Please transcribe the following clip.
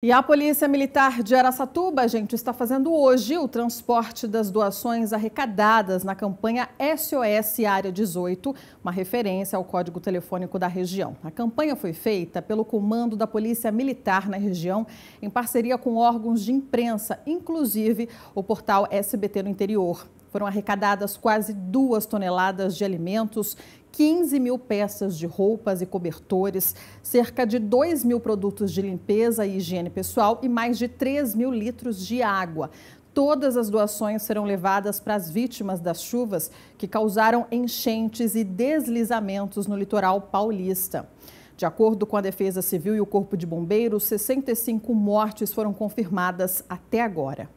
E a Polícia Militar de Araçatuba, gente, está fazendo hoje o transporte das doações arrecadadas na campanha SOS Área 18, uma referência ao código telefônico da região. A campanha foi feita pelo comando da Polícia Militar na região, em parceria com órgãos de imprensa, inclusive o portal SBT no interior. Foram arrecadadas quase duas toneladas de alimentos, 15 mil peças de roupas e cobertores, cerca de 2 mil produtos de limpeza e higiene pessoal e mais de 3 mil litros de água. Todas as doações serão levadas para as vítimas das chuvas que causaram enchentes e deslizamentos no litoral paulista. De acordo com a Defesa Civil e o Corpo de Bombeiros, 65 mortes foram confirmadas até agora.